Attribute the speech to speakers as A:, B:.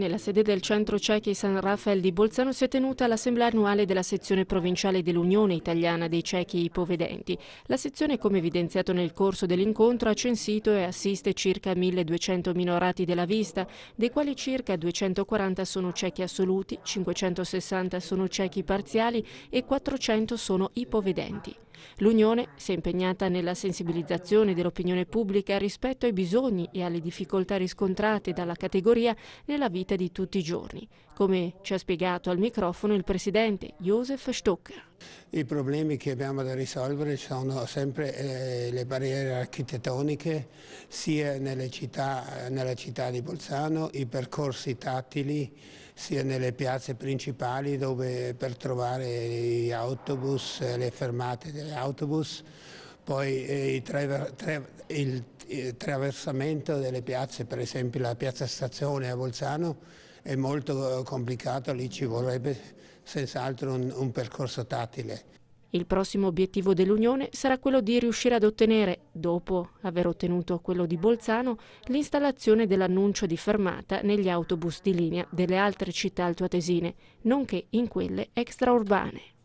A: Nella sede del centro ciechi San Rafael di Bolzano si è tenuta l'assemblea annuale della sezione provinciale dell'Unione Italiana dei ciechi ipovedenti. La sezione, come evidenziato nel corso dell'incontro, ha censito e assiste circa 1200 minorati della vista, dei quali circa 240 sono ciechi assoluti, 560 sono ciechi parziali e 400 sono ipovedenti. L'Unione si è impegnata nella sensibilizzazione dell'opinione pubblica rispetto ai bisogni e alle difficoltà riscontrate dalla categoria nella vita di tutti i giorni, come ci ha spiegato al microfono il presidente Josef Stocker.
B: I problemi che abbiamo da risolvere sono sempre eh, le barriere architettoniche, sia città, nella città di Bolzano, i percorsi tattili, sia nelle piazze principali dove per trovare gli autobus, le fermate degli autobus, poi eh, i tre, tre, il eh, traversamento delle piazze, per esempio la piazza Stazione a Bolzano è molto eh, complicato, lì ci vorrebbe senz'altro un, un percorso tattile.
A: Il prossimo obiettivo dell'Unione sarà quello di riuscire ad ottenere, dopo aver ottenuto quello di Bolzano, l'installazione dell'annuncio di fermata negli autobus di linea delle altre città altoatesine, nonché in quelle extraurbane.